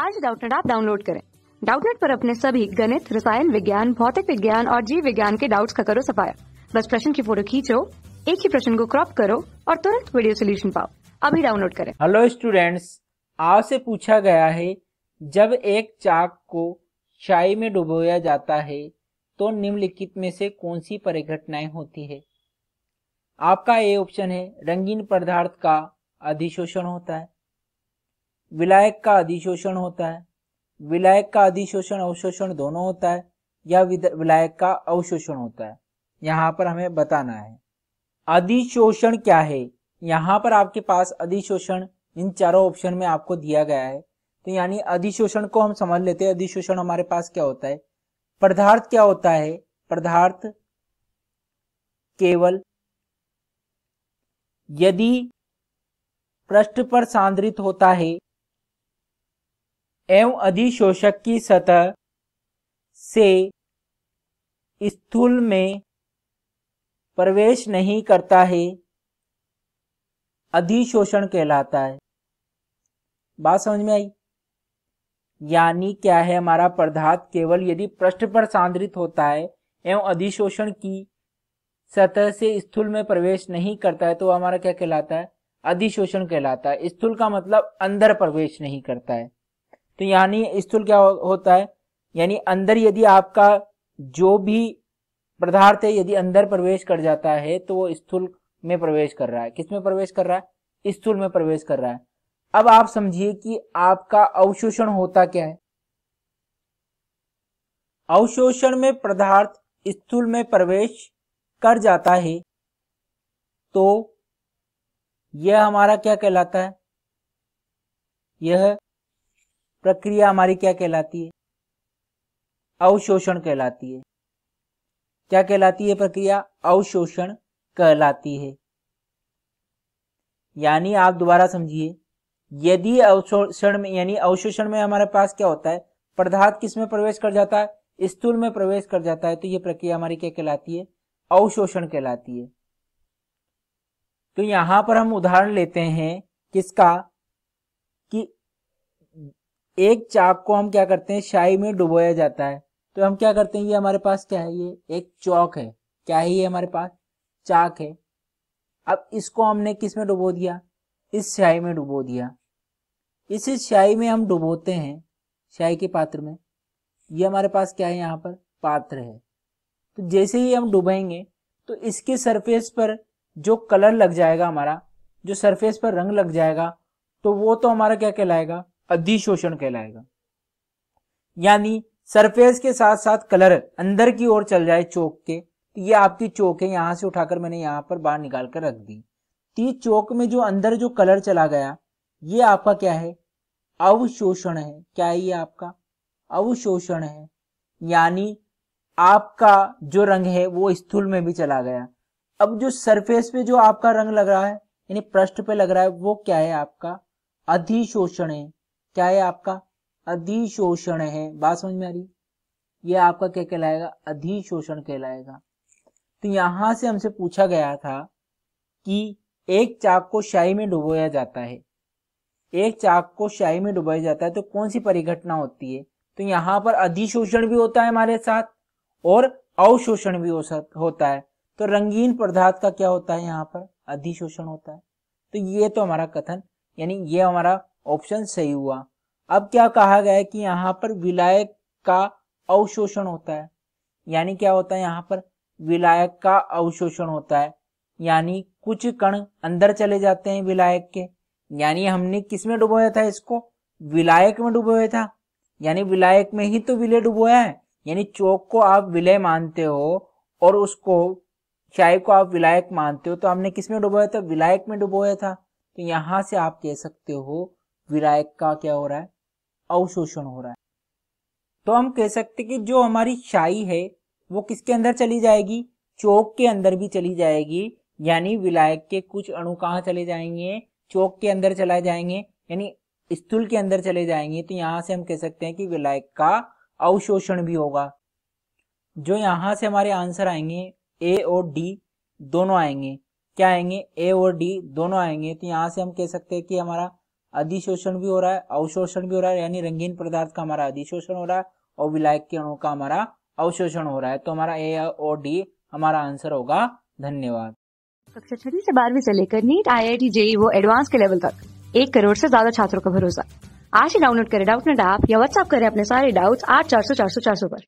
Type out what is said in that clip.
आज डाउटनेट आप डाउनलोड करें डाउटनेट पर अपने सभी गणित रसायन विज्ञान भौतिक विज्ञान और जीव विज्ञान के डाउट्स का करो सफाया बस प्रश्न की फोटो खींचो एक ही प्रश्न को क्रॉप करो और तुरंत वीडियो सोल्यूशन पाओ अभी डाउनलोड करें हेलो स्टूडेंट्स आपसे पूछा गया है जब एक चाक को शाही में डुबोया जाता है तो निम्नलिखित में से कौन सी परिघटनाएं होती है आपका ए ऑप्शन है रंगीन पदार्थ का अधिशोषण होता है विलायक का अधिशोषण होता है विलायक का अधिशोषण अवशोषण दोनों होता है या विलायक का अवशोषण होता है यहाँ पर हमें बताना है अधिशोषण क्या है यहाँ पर आपके पास अधिशोषण इन चारों ऑप्शन में आपको दिया गया है तो यानी अधिशोषण को हम समझ लेते हैं अधिशोषण हमारे पास क्या होता है पदार्थ क्या होता है पदार्थ केवल यदि पृष्ठ पर सांद्रित होता है एवं अधिशोषक की सतह से स्थूल में प्रवेश नहीं करता है अधिशोषण कहलाता है बात समझ में आई यानी क्या है हमारा पदार्थ केवल यदि पृष्ठ पर सांद्रित होता है एवं अधिशोषण की सतह से स्थूल में प्रवेश नहीं करता है तो हमारा क्या कहलाता है अधिशोषण कहलाता है स्थूल का मतलब अंदर प्रवेश नहीं करता है तो यानी स्थूल क्या होता है यानी अंदर यदि आपका जो भी पदार्थ है यदि अंदर प्रवेश कर जाता है तो वो स्थूल में प्रवेश कर रहा है किस में प्रवेश कर रहा है स्थूल में प्रवेश कर रहा है अब आप समझिए कि आपका अवशोषण होता क्या है अवशोषण में पदार्थ स्थूल में प्रवेश कर जाता है तो यह हमारा क्या कहलाता है यह प्रक्रिया हमारी क्या कहलाती है अवशोषण कहलाती है क्या कहलाती है प्रक्रिया अवशोषण कहलाती है यानी आप दोबारा समझिए यदि अवशोषण में यानी अवशोषण में हमारे पास क्या होता है पदार्थ किस में प्रवेश कर जाता है स्थूल में प्रवेश कर जाता है तो यह प्रक्रिया हमारी क्या कहलाती है अवशोषण कहलाती है तो यहां पर हम उदाहरण लेते हैं किसका एक चाक को हम क्या करते हैं शाही में डुबोया जाता है तो हम क्या करते हैं ये हमारे पास क्या है ये एक चौक है क्या है ये हमारे पास चाक है अब इसको हमने किस में डुबो दिया इस शाही में डुबो दिया इस शाही में हम डुबोते हैं शाही के पात्र में ये हमारे पास क्या है यहाँ पर पात्र है तो जैसे ही हम डुबेंगे तो इसके सरफेस पर जो कलर लग जाएगा हमारा जो सरफेस पर रंग लग जाएगा तो वो तो हमारा क्या कहलाएगा अधिशोषण कहलाएगा यानी सरफेस के साथ साथ कलर अंदर की ओर चल जाए चौक के तो ये आपकी चौक है यहां से उठाकर मैंने यहां पर बाहर निकाल कर रख दी तो ये चौक में जो अंदर जो कलर चला गया ये आपका क्या है अवशोषण है क्या है ये आपका अवशोषण है यानी आपका जो रंग है वो स्थूल में भी चला गया अब जो सरफेस पे जो आपका रंग लग रहा है यानी पृष्ठ पे लग रहा है वो क्या है आपका अधिशोषण है क्या है आपका अधिशोषण है बात समझ में आ रही ये आपका क्या कहलाएगा अधिशोषण कहलाएगा तो यहां से हमसे पूछा गया था कि एक चाक को शाही में डुबोया जाता है एक चाक को शाही में डुबोया जाता है तो कौन सी परिघटना होती है तो यहां पर अधिशोषण भी होता है हमारे साथ और अवशोषण भी हो होता है तो रंगीन पदार्थ का क्या होता है यहाँ पर अधिशोषण होता है तो ये तो हमारा कथन यानी ये हमारा ऑप्शन सही हुआ अब क्या कहा गया है कि यहाँ पर विलायक का अवशोषण होता है यानी क्या होता है यहाँ पर विलायक का अवशोषण होता है यानी कुछ कण अंदर चले जाते हैं विलायक के यानी हमने किस में डुबोया था इसको विलायक में डुबोया था यानी विलायक में ही तो विलय डुबोया है यानी चौक को आप विलय मानते हो और उसको चाय को आप विलायक मानते हो तो हमने किस में डुबोया था विलायक में डुबोया था तो यहां से आप कह सकते हो विरायक का क्या हो रहा है अवशोषण हो रहा है तो हम कह सकते कि जो हमारी शाही है वो किसके अंदर चली जाएगी चौक के अंदर भी चली जाएगी यानी विलायक के कुछ अणु कहाँ चले जाएंगे चौक के अंदर चलाए जाएंगे यानी स्थूल के अंदर चले जाएंगे तो यहाँ से हम कह सकते हैं कि विलायक का अवशोषण भी होगा जो यहाँ से हमारे आंसर आएंगे ए और डी दोनों आएंगे क्या आएंगे ए और डी दोनों आएंगे तो यहाँ से हम कह सकते हैं कि हमारा अधिशोषण भी हो रहा है अवशोषण भी हो रहा है यानी रंगीन पदार्थ का हमारा अधिशोषण हो रहा है और विलायक के अणु का हमारा अवशोषण हो रहा है तो हमारा ए और डी हमारा आंसर होगा धन्यवाद कक्षा छठी से बारहवीं से लेकर NEET I I T JEE वो एडवांस के लेवल तक एक करोड़ से ज्यादा छात्रों का भरोसा आज ही डाउनलोड करें डाउट नेट ऐप या व्हाट्सअप करें अपने सारे डाउट्स आठ चार सौ चार सौ चार सौ पर